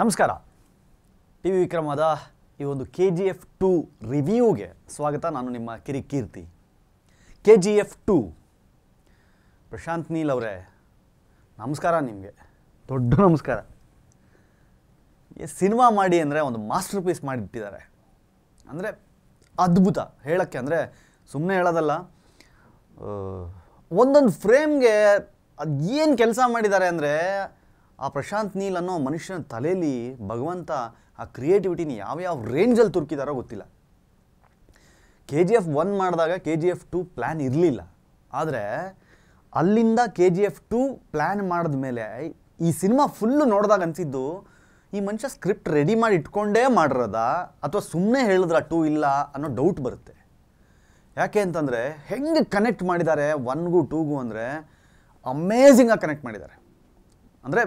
ನಮಸ್ಕಾರ T V ವಿಕ್ರಮದ ಈ ಒಂದು ಕೆ ಜಿ ಎಫ್ ಟು ರಿವ್ಯೂಗೆ ಸ್ವಾಗತ ನಾನು ನಿಮ್ಮ ಕಿರಿ ಕೀರ್ತಿ K G F two Prashanth Neel ಅವರೇ ನಮಸ್ಕಾರ ನಿಮಗೆ ದೊಡ್ಡ ನಮಸ್ಕಾರ ಸಿನಿಮಾ ಮಾಡಿ ಅಂದರೆ ಒಂದು ಮಾಸ್ಟರ್ ಪೀಸ್ ಮಾಡಿಬಿಟ್ಟಿದ್ದಾರೆ ಅಂದರೆ ಅದ್ಭುತ ಹೇಳೋಕ್ಕೆ ಅಂದರೆ ಸುಮ್ಮನೆ ಹೇಳೋದಲ್ಲ ಒಂದೊಂದು ಫ್ರೇಮ್ಗೆ ಅದು ಏನು ಕೆಲಸ ಮಾಡಿದ್ದಾರೆ ಅಂದರೆ ಆ ಪ್ರಶಾಂತ್ ನೀಲ್ ಅನ್ನೋ ಮನುಷ್ಯನ ತಲೆಯಲ್ಲಿ ಭಗವಂತ ಆ ಕ್ರಿಯೇಟಿವಿಟಿನ ಯಾವ್ಯಾವ ರೇಂಜಲ್ಲಿ ತುರ್ಕಿದಾರೋ ಗೊತ್ತಿಲ್ಲ ಕೆ ಜಿ ಎಫ್ ಒನ್ ಮಾಡಿದಾಗ K G F two plan ಇರಲಿಲ್ಲ ಆದರೆ ಅಲ್ಲಿಂದ K G F two plan ಮಾಡಿದ ಮೇಲೆ ಈ ಸಿನಿಮಾ ಫುಲ್ಲು ನೋಡಿದಾಗ ಅನಿಸಿದ್ದು ಈ ಮನುಷ್ಯ ಸ್ಕ್ರಿಪ್ಟ್ ರೆಡಿ ಮಾಡಿ ಇಟ್ಕೊಂಡೇ ಮಾಡಿರೋದಾ ಅಥವಾ ಸುಮ್ಮನೆ ಹೇಳಿದ್ರ ಟೂ ಇಲ್ಲ ಅನ್ನೋ ಡೌಟ್ ಬರುತ್ತೆ ಯಾಕೆ ಅಂತಂದರೆ ಹೆಂಗೆ ಕನೆಕ್ಟ್ ಮಾಡಿದ್ದಾರೆ ಒನ್ಗೂ ಟೂಗೂ ಅಂದರೆ ಅಮೇಝಿಂಗಾಗಿ ಕನೆಕ್ಟ್ ಮಾಡಿದ್ದಾರೆ ಅಂದರೆ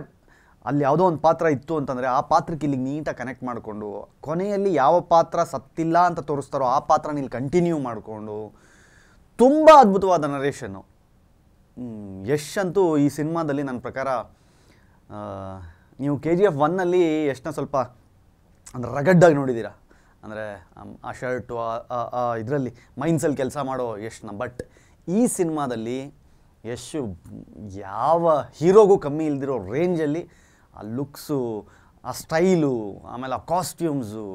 ಅಲ್ಲಿ ಯಾವುದೋ ಒಂದು ಪಾತ್ರ ಇತ್ತು ಅಂತಂದರೆ ಆ ಪಾತ್ರಕ್ಕೆ ಇಲ್ಲಿಗೆ ನೀಟಾಗಿ ಕನೆಕ್ಟ್ ಮಾಡಿಕೊಂಡು ಕೊನೆಯಲ್ಲಿ ಯಾವ ಪಾತ್ರ ಸತ್ತಿಲ್ಲ ಅಂತ ತೋರಿಸ್ತಾರೋ ಆ ಪಾತ್ರ ಇಲ್ಲಿ ಕಂಟಿನ್ಯೂ ಮಾಡಿಕೊಂಡು ತುಂಬ ಅದ್ಭುತವಾದ ನರೇಷನ್ನು ಯಶ್ ಅಂತೂ ಈ ಸಿನಿಮಾದಲ್ಲಿ ನನ್ನ ಪ್ರಕಾರ ನೀವು ಕೆ ಜಿ ಎಫ್ ಒನ್ನಲ್ಲಿ ಯಶ್ನ ಸ್ವಲ್ಪ ಅಂದರೆ ರಗಡ್ಡಾಗಿ ನೋಡಿದ್ದೀರಾ ಅಂದರೆ ಆ ಶರ್ಟು ಆ ಇದರಲ್ಲಿ ಮೈನ್ಸಲ್ಲಿ ಕೆಲಸ ಮಾಡೋ ಯಶ್ನ ಬಟ್ ಈ ಸಿನಿಮಾದಲ್ಲಿ ಯಶ್ ಯಾವ ಹೀರೋಗೂ ಕಮ್ಮಿ ಇಲ್ದಿರೋ ರೇಂಜಲ್ಲಿ ಆ ಲುಕ್ಸು ಆ ಸ್ಟೈಲು ಆಮೇಲೆ ಆ ಕಾಸ್ಟ್ಯೂಮ್ಸು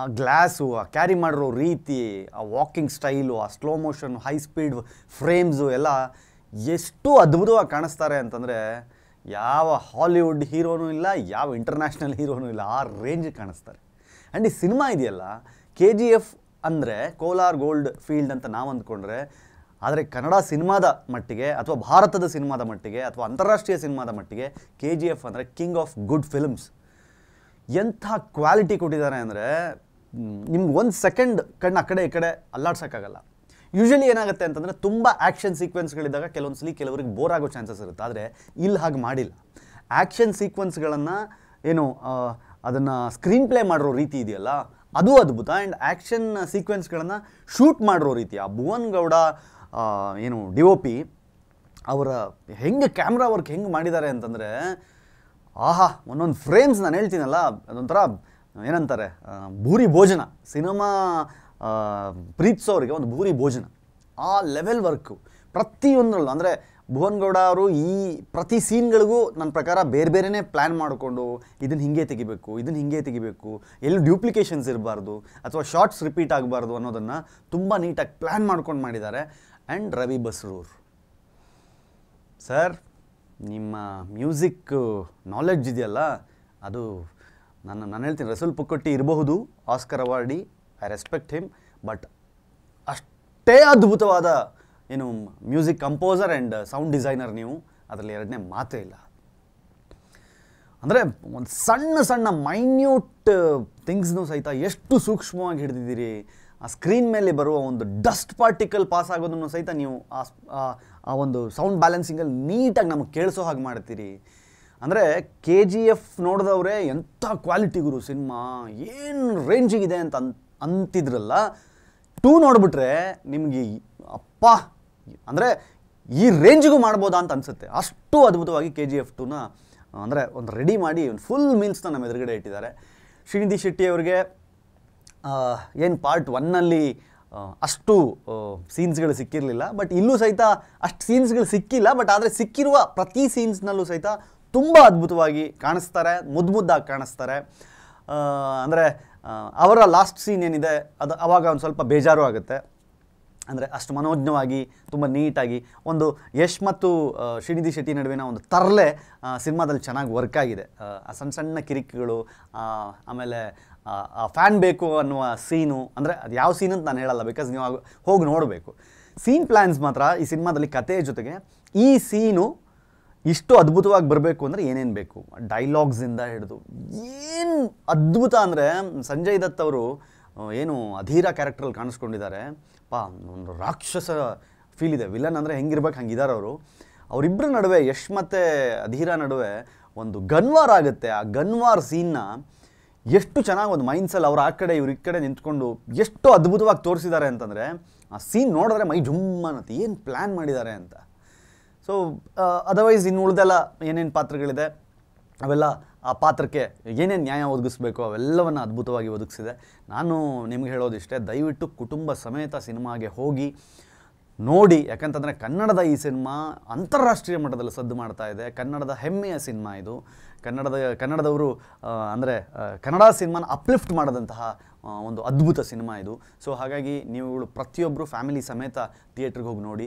ಆ ಗ್ಲಾಸು ಆ ಕ್ಯಾರಿ ಮಾಡಿರೋ ರೀತಿ ಆ ವಾಕಿಂಗ್ ಸ್ಟೈಲು ಆ slow motion high speed frames ಎಲ್ಲ ಎಷ್ಟು ಅದ್ಭುತವಾಗಿ ಕಾಣಿಸ್ತಾರೆ ಅಂತಂದರೆ ಯಾವ ಹಾಲಿವುಡ್ ಹೀರೋನೂ ಇಲ್ಲ ಯಾವ ಇಂಟರ್ನ್ಯಾಷನಲ್ ಹೀರೋನೂ ಇಲ್ಲ ಆ ರೇಂಜ್ ಕಾಣಿಸ್ತಾರೆ ಆ್ಯಂಡ್ ಈ ಸಿನಿಮಾ ಇದೆಯಲ್ಲ ಕೆ ಜಿ ಎಫ್ ಅಂದರೆ ಕೋಲಾರ್ ಗೋಲ್ಡ್ ಫೀಲ್ಡ್ ಅಂತ ನಾವು ಅಂದ್ಕೊಂಡ್ರೆ ಆದರೆ ಕನ್ನಡ ಸಿನಿಮಾದ ಮಟ್ಟಿಗೆ ಅಥವಾ ಭಾರತದ ಸಿನಿಮಾದ ಮಟ್ಟಿಗೆ ಅಥವಾ ಅಂತಾರಾಷ್ಟ್ರೀಯ ಸಿನಿಮಾದ ಮಟ್ಟಿಗೆ ಕೆ ಜಿ ಎಫ್ ಅಂದರೆ ಕಿಂಗ್ ಆಫ್ ಗುಡ್ ಫಿಲ್ಮ್ಸ್ ಎಂಥ ಕ್ವಾಲಿಟಿ ಕೊಟ್ಟಿದ್ದಾರೆ ಅಂದರೆ ನಿಮ್ಗೆ ಒಂದು ಸೆಕೆಂಡ್ ಕಣ್ಣು ಆ ಕಡೆ ಈ ಕಡೆ ಅಲ್ಲಾಡ್ಸೋಕ್ಕಾಗಲ್ಲ ಯೂಶಲಿ ಏನಾಗುತ್ತೆ ಅಂತಂದರೆ ತುಂಬ ಆ್ಯಕ್ಷನ್ ಸೀಕ್ವೆನ್ಸ್ಗಳಿದ್ದಾಗ ಕೆಲವೊಂದು ಸಲ ಕೆಲವರಿಗೆ ಬೋರ್ ಆಗೋ ಚಾನ್ಸಸ್ ಇರುತ್ತೆ ಆದರೆ ಇಲ್ಲಿ ಹಾಗೆ ಮಾಡಿಲ್ಲ ಆ್ಯಕ್ಷನ್ ಸೀಕ್ವೆನ್ಸ್ಗಳನ್ನು ಏನು ಅದನ್ನು ಸ್ಕ್ರೀನ್ ಪ್ಲೇ ಮಾಡಿರೋ ರೀತಿ ಇದೆಯಲ್ಲ ಅದು ಅದ್ಭುತ ಆ್ಯಂಡ್ ಆ್ಯಕ್ಷನ್ ಸೀಕ್ವೆನ್ಸ್ಗಳನ್ನು ಶೂಟ್ ಮಾಡಿರೋ ರೀತಿ ಆ ಭುವನ್ ಗೌಡ ಏನು ಡಿ ಒ ಪಿ ಅವರ ಹೆಂಗೆ ಕ್ಯಾಮ್ರಾ ವರ್ಕ್ ಹೆಂಗೆ ಮಾಡಿದ್ದಾರೆ ಅಂತಂದರೆ ಆಹಾ ಒಂದೊಂದು ಫ್ರೇಮ್ಸ್ ನಾನು ಹೇಳ್ತೀನಲ್ಲ ಅದೊಂಥರ ಏನಂತಾರೆ ಭೂರಿ ಭೋಜನ ಸಿನಿಮಾ ಪ್ರೀತಿಸೋರಿಗೆ ಒಂದು ಭೂರಿ ಭೋಜನ ಆ ಲೆವೆಲ್ ವರ್ಕು ಪ್ರತಿಯೊಂದರಲ್ಲೂ ಅಂದರೆ ಭುವನ್ ಗೌಡ ಅವರು ಈ ಪ್ರತಿ ಸೀನ್ಗಳಿಗೂ ನನ್ನ ಪ್ರಕಾರ ಬೇರೆ ಬೇರೆ ಪ್ಲ್ಯಾನ್ ಮಾಡಿಕೊಂಡು ಇದನ್ನು ಹಿಂಗೆ ತೆಗಿಬೇಕು ಇದನ್ನು ಹಿಂಗೆ ತೆಗಿಬೇಕು ಎಲ್ಲಿ ಡ್ಯೂಪ್ಲಿಕೇಶನ್ಸ್ ಇರಬಾರ್ದು ಅಥವಾ ಶಾರ್ಟ್ಸ್ ರಿಪೀಟ್ ಆಗಬಾರ್ದು ಅನ್ನೋದನ್ನು ತುಂಬ ನೀಟಾಗಿ ಪ್ಲ್ಯಾನ್ ಮಾಡ್ಕೊಂಡು ಮಾಡಿದ್ದಾರೆ ಆ್ಯಂಡ್ ರವಿ ಬಸ್ರೂರ್ ಸರ್ ನಿಮ್ಮ ಮ್ಯೂಸಿಕ್ ನಾಲೆಡ್ಜ್ ಇದೆಯಲ್ಲ ಅದು ನನ್ನ ನಾನು ಹೇಳ್ತೀನಿ ರಸೂಲ್ ಪುಕ್ಕಟ್ಟಿ ಇರಬಹುದು Oscar awardee I respect him but ಅಷ್ಟೇ ಅದ್ಭುತವಾದ ಏನು music composer and sound designer ನೀವು ಅದರಲ್ಲಿ ಎರಡನೇ ಮಾತೇ ಇಲ್ಲ ಅಂದರೆ ಒಂದು ಸಣ್ಣ ಸಣ್ಣ ಮೈನ್ಯೂಟ್ ಥಿಂಗ್ಸ್ನೂ ಸಹಿತ ಎಷ್ಟು ಸೂಕ್ಷ್ಮವಾಗಿ ಹಿಡಿದಿದ್ದೀರಿ ಆ ಸ್ಕ್ರೀನ್ ಮೇಲೆ ಬರುವ ಒಂದು ಡಸ್ಟ್ ಪಾರ್ಟಿಕಲ್ ಪಾಸ್ ಆಗೋದನ್ನು ಸಹಿತ ನೀವು ಆ ಒಂದು ಸೌಂಡ್ ಬ್ಯಾಲೆನ್ಸಿಂಗಲ್ಲಿ ನೀಟಾಗಿ ನಮಗೆ ಕೇಳಿಸೋ ಹಾಗೆ ಮಾಡ್ತೀರಿ ಅಂದರೆ ಕೆ ಜಿ ಎಫ್ ನೋಡಿದವ್ರೆ ಎಂಥ ಕ್ವಾಲಿಟಿ ಗುರು ಸಿನಿಮಾ ಏನು ರೇಂಜಿಗಿದೆ ಅಂತ ಅನ್ ಅಂತಿದ್ರಲ್ಲ ಟೂ ನೋಡಿಬಿಟ್ರೆ ನಿಮಗೆ ಅಪ್ಪ ಅಂದರೆ ಈ ರೇಂಜಿಗೂ ಮಾಡ್ಬೋದಾ ಅಂತ ಅನಿಸುತ್ತೆ ಅಷ್ಟು ಅದ್ಭುತವಾಗಿ ಕೆ ಜಿ ಎಫ್ ಟೂನ ಅಂದರೆ ಒಂದು ರೆಡಿ ಮಾಡಿ ಒಂದು ಫುಲ್ ಮೀಲ್ಸ್ನ ನಮ್ಮ ಎದುರುಗಡೆ ಇಟ್ಟಿದ್ದಾರೆ ಶ್ರೀನಿಧಿ ಶೆಟ್ಟಿ ಏನು ಪಾರ್ಟ್ ಒನ್ನಲ್ಲಿ ಅಷ್ಟು ಸೀನ್ಸ್ಗಳು ಸಿಕ್ಕಿರಲಿಲ್ಲ ಬಟ್ ಇಲ್ಲೂ ಸಹಿತ ಅಷ್ಟು ಸೀನ್ಸ್ಗಳು ಸಿಕ್ಕಿಲ್ಲ ಬಟ್ ಆದರೆ ಸಿಕ್ಕಿರುವ ಪ್ರತಿ ಸೀನ್ಸ್ನಲ್ಲೂ ಸಹಿತ ತುಂಬ ಅದ್ಭುತವಾಗಿ ಕಾಣಿಸ್ತಾರೆ ಮುದ್ದು ಮುದ್ದಾಗಿ ಕಾಣಿಸ್ತಾರೆ ಅಂದರೆ ಅವರ ಲಾಸ್ಟ್ ಸೀನ್ ಏನಿದೆ ಅದು ಅವಾಗ ಒಂದು ಸ್ವಲ್ಪ ಬೇಜಾರು ಆಗುತ್ತೆ ಅಂದರೆ ಅಷ್ಟು ಮನೋಜ್ಞವಾಗಿ ತುಂಬ ನೀಟಾಗಿ ಒಂದು ಯಶ್ ಮತ್ತು ಶ್ರೀನಿಧಿ ಶೆಟ್ಟಿ ನಡುವಿನ ಒಂದು ತರಲೆ ಸಿನಿಮಾದಲ್ಲಿ ಚೆನ್ನಾಗಿ ವರ್ಕ್ ಆಗಿದೆ ಆ ಸಣ್ಣ ಸಣ್ಣ ಕಿರಿಕಿಗಳು ಆಮೇಲೆ ಆ ಫ್ಯಾನ್ ಬೇಕು ಅನ್ನುವ ಸೀನು ಅಂದರೆ ಅದು ಯಾವ ಸೀನ್ ಅಂತ ನಾನು ಹೇಳಲ್ಲ ಬಿಕಾಸ್ ನೀವು ಹೋಗಿ ನೋಡಬೇಕು ಸೀನ್ ಪ್ಲ್ಯಾನ್ಸ್ ಮಾತ್ರ ಈ ಸಿನಿಮಾದಲ್ಲಿ ಕಥೆಯ ಜೊತೆಗೆ ಈ ಸೀನು ಇಷ್ಟು ಅದ್ಭುತವಾಗಿ ಬರಬೇಕು ಅಂದರೆ ಏನೇನು ಬೇಕು ಡೈಲಾಗ್ಸಿಂದ ಹಿಡಿದು ಏನು ಅದ್ಭುತ ಅಂದರೆ ಸಂಜಯ್ ದತ್ ಅವರು ಏನು ಅಧೀರ ಕ್ಯಾರೆಕ್ಟ್ರಲ್ಲಿ ಕಾಣಿಸ್ಕೊಂಡಿದ್ದಾರೆ ಪಾ ಒಂದು ರಾಕ್ಷಸ ಫೀಲ್ ಇದೆ ವಿಲನ್ ಅಂದರೆ ಹೆಂಗಿರ್ಬೇಕು ಹಂಗಿದ್ದಾರೆ ಅವರು ಅವರಿಬ್ಬರ ನಡುವೆ ಯಶ್ ಮತ್ತು ಅಧೀರ ನಡುವೆ ಒಂದು ಗನ್ವಾರ್ ಆಗುತ್ತೆ ಆ ಗನ್ವಾರ್ ಸೀನ್ನ ಎಷ್ಟು ಚೆನ್ನಾಗಿ ಒಂದು ಮೈಂಡ್ಸಲ್ಲಿ ಅವ್ರು ಆ ಕಡೆ ಇವ್ರು ಈ ಕಡೆ ನಿಂತ್ಕೊಂಡು ಎಷ್ಟು ಅದ್ಭುತವಾಗಿ ತೋರಿಸಿದ್ದಾರೆ ಅಂತಂದರೆ ಆ ಸೀನ್ ನೋಡಿದ್ರೆ ಮೈ ಜುಮ್ ಅನ್ನತ್ತೆ ಏನು ಪ್ಲ್ಯಾನ್ ಮಾಡಿದ್ದಾರೆ ಅಂತ ಸೊ ಅದರ್ವೈಸ್ ಇನ್ನು ಉಳಿದೆಲ್ಲ ಏನೇನು ಪಾತ್ರಗಳಿದೆ ಅವೆಲ್ಲ ಆ ಪಾತ್ರಕ್ಕೆ ಏನೇನು ನ್ಯಾಯ ಒದಗಿಸ್ಬೇಕು ಅವೆಲ್ಲವನ್ನು ಅದ್ಭುತವಾಗಿ ಒದಗಿಸಿದೆ ನಾನು ನಿಮ್ಗೆ ಹೇಳೋದಿಷ್ಟೇ ದಯವಿಟ್ಟು ಕುಟುಂಬ ಸಮೇತ ಸಿನಿಮಾಗೆ ಹೋಗಿ ನೋಡಿ ಯಾಕಂತಂದರೆ ಕನ್ನಡದ ಈ ಸಿನಿಮಾ ಅಂತಾರಾಷ್ಟ್ರೀಯ ಮಟ್ಟದಲ್ಲಿ ಸದ್ದು ಮಾಡ್ತಾ ಇದೆ ಕನ್ನಡದ ಹೆಮ್ಮೆಯ ಸಿನಿಮಾ ಇದು ಕನ್ನಡದ ಕನ್ನಡದವರು ಅಂದರೆ ಕನ್ನಡ ಸಿನಿಮಾನ ಅಪ್ಲಿಫ್ಟ್ ಮಾಡದಂತಹ ಒಂದು ಅದ್ಭುತ ಸಿನಿಮಾ ಇದು ಸೊ ಹಾಗಾಗಿ ನೀವುಗಳು ಪ್ರತಿಯೊಬ್ಬರು ಫ್ಯಾಮಿಲಿ ಸಮೇತ ಥಿಯೇಟ್ರಿಗೆ ಹೋಗಿ ನೋಡಿ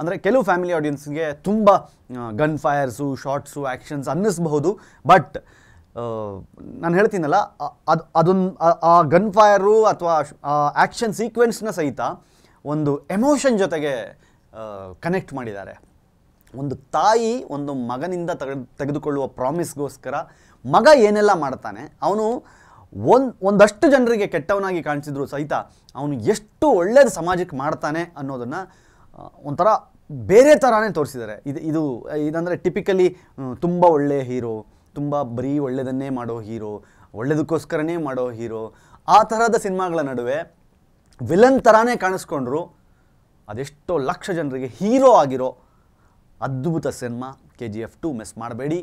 ಅಂದರೆ ಕೆಲವು ಫ್ಯಾಮಿಲಿ ಆಡಿಯನ್ಸ್ಗೆ ತುಂಬ ಗನ್ ಫೈರ್ಸು ಶಾರ್ಟ್ಸು ಆ್ಯಕ್ಷನ್ಸ್ ಅನ್ನಿಸ್ಬಹುದು ಬಟ್ ನಾನು ಹೇಳ್ತೀನಲ್ಲ ಅದು ಅದೊಂದು ಆ ಗನ್ ಫೈರು ಅಥವಾ ಆ್ಯಕ್ಷನ್ ಸೀಕ್ವೆನ್ಸ್ನ ಸಹಿತ ಒಂದು ಎಮೋಷನ್ ಜೊತೆಗೆ ಕನೆಕ್ಟ್ ಮಾಡಿದ್ದಾರೆ ಒಂದು ತಾಯಿ ಒಂದು ಮಗನಿಂದ ತೆಗೆದು ತೆಗೆದುಕೊಳ್ಳುವ ಪ್ರಾಮಿಸ್ಗೋಸ್ಕರ ಮಗ ಏನೆಲ್ಲ ಮಾಡ್ತಾನೆ ಅವನು ಒಂದು ಒಂದಷ್ಟು ಜನರಿಗೆ ಕೆಟ್ಟವನಾಗಿ ಕಾಣಿಸಿದ್ರು ಸಹಿತ ಅವನು ಎಷ್ಟು ಒಳ್ಳೆಯದು ಸಮಾಜಕ್ಕೆ ಮಾಡ್ತಾನೆ ಅನ್ನೋದನ್ನು ಒಂಥರ ಬೇರೆ ಥರನೇ ತೋರಿಸಿದ್ದಾರೆ ಇದು ಇದು ಇದಂದರೆ ಟಿಪಿಕಲಿ ತುಂಬ ಒಳ್ಳೆಯ ಹೀರೋ ತುಂಬ ಬರೀ ಒಳ್ಳೆಯದನ್ನೇ ಮಾಡೋ ಹೀರೋ ಒಳ್ಳೆಯದಕ್ಕೋಸ್ಕರನೇ ಮಾಡೋ ಹೀರೋ ಆ ಥರದ ಸಿನಿಮಾಗಳ ನಡುವೆ ವಿಲನ್ ಥರನೇ ಕಾಣಿಸ್ಕೊಂಡ್ರು ಅದೆಷ್ಟೋ ಲಕ್ಷ ಜನರಿಗೆ ಹೀರೋ ಆಗಿರೋ ಅದ್ಭುತ cinema K G F two miss ಮಾಡಬೇಡಿ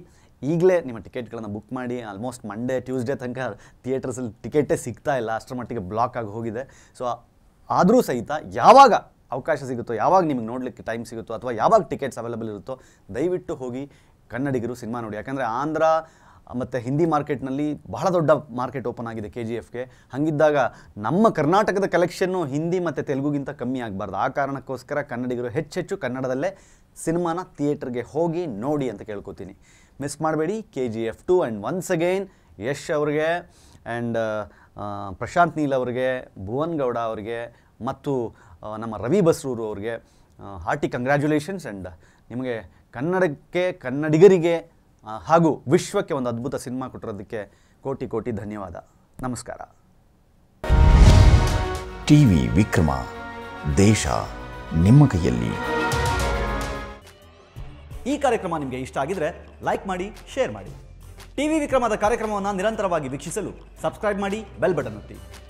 ಈಗಲೇ ನಿಮ್ಮ ಟಿಕೆಟ್ಗಳನ್ನು ಬುಕ್ ಮಾಡಿ ಆಲ್ಮೋಸ್ಟ್ ಮಂಡೇ ಟ್ಯೂಸ್ಡೇ ತನಕ ಥಿಯೇಟರ್ಸಲ್ಲಿ ಟಿಕೆಟೇ ಸಿಗ್ತಾ ಇಲ್ಲ ಅಷ್ಟರ ಮಟ್ಟಿಗೆ ಬ್ಲಾಕ್ ಆಗಿ ಹೋಗಿದೆ ಸೊ ಆದರೂ ಸಹಿತ ಯಾವಾಗ ಅವಕಾಶ ಸಿಗುತ್ತೋ ಯಾವಾಗ ನಿಮಗೆ ನೋಡಲಿಕ್ಕೆ ಟೈಮ್ ಸಿಗುತ್ತೋ ಅಥವಾ ಯಾವಾಗ ಟಿಕೆಟ್ಸ್ ಅವೈಲಬಲ್ ಇರುತ್ತೋ ದಯವಿಟ್ಟು ಹೋಗಿ ಕನ್ನಡಿಗರು ಸಿನಿಮಾ ನೋಡಿ ಯಾಕಂದರೆ ಆಂಧ್ರ ಮತ್ತು ಹಿಂದಿ ಮಾರ್ಕೆಟ್ನಲ್ಲಿ ಬಹಳ ದೊಡ್ಡ ಮಾರ್ಕೆಟ್ ಓಪನ್ ಆಗಿದೆ ಕೆ ಜಿ ಎಫ್ಗೆ ಹಾಗಿದ್ದಾಗ ನಮ್ಮ ಕರ್ನಾಟಕದ ಕಲೆಕ್ಷನ್ನು ಹಿಂದಿ ಮತ್ತು ತೆಲುಗುಗಿಂತ ಕಮ್ಮಿ ಆಗಬಾರ್ದು ಆ ಕಾರಣಕ್ಕೋಸ್ಕರ ಕನ್ನಡಿಗರು ಹೆಚ್ಚೆಚ್ಚು ಕನ್ನಡದಲ್ಲೇ ಸಿನಿಮಾನ ಥಿಯೇಟ್ರಿಗೆ ಹೋಗಿ ನೋಡಿ ಅಂತ ಕೇಳ್ಕೊತೀನಿ ಮಿಸ್ ಮಾಡಬೇಡಿ K G F two and once again Yash ಅವ್ರಿಗೆ ಆ್ಯಂಡ್ ಪ್ರಶಾಂತ್ ನೀಲ್ ಅವ್ರಿಗೆ ಭುವನ್ ಗೌಡ ಅವ್ರಿಗೆ ಮತ್ತು ನಮ್ಮ ರವಿ ಬಸ್ರೂರು ಅವ್ರಿಗೆ ಹಾರ್ಟಿ ಕಂಗ್ರ್ಯಾಚುಲೇಷನ್ಸ್ ಆ್ಯಂಡ್ ನಿಮಗೆ ಕನ್ನಡಕ್ಕೆ ಕನ್ನಡಿಗರಿಗೆ ಹಾಗೂ ವಿಶ್ವಕ್ಕೆ ಒಂದು ಅದ್ಭುತ ಸಿನಿಮಾ ಕೊಟ್ಟಿರೋದಕ್ಕೆ ಕೋಟಿ ಕೋಟಿ ಧನ್ಯವಾದ ನಮಸ್ಕಾರ ಟಿ ವಿ ವಿಕ್ರಮ ದೇಶ ನಿಮ್ಮ ಕೈಯಲ್ಲಿ ಈ ಕಾರ್ಯಕ್ರಮ ನಿಮಗೆ ಇಷ್ಟ ಆಗಿದ್ರೆ ಲೈಕ್ ಮಾಡಿ ಶೇರ್ ಮಾಡಿ ಟಿವಿ ವಿಕ್ರಮದ ಕಾರ್ಯಕ್ರಮವನ್ನು ನಿರಂತರವಾಗಿ ವೀಕ್ಷಿಸಲು ಸಬ್ಸ್ಕ್ರೈಬ್ ಮಾಡಿ ಬೆಲ್ ಬಟನ್ ಒತ್ತಿ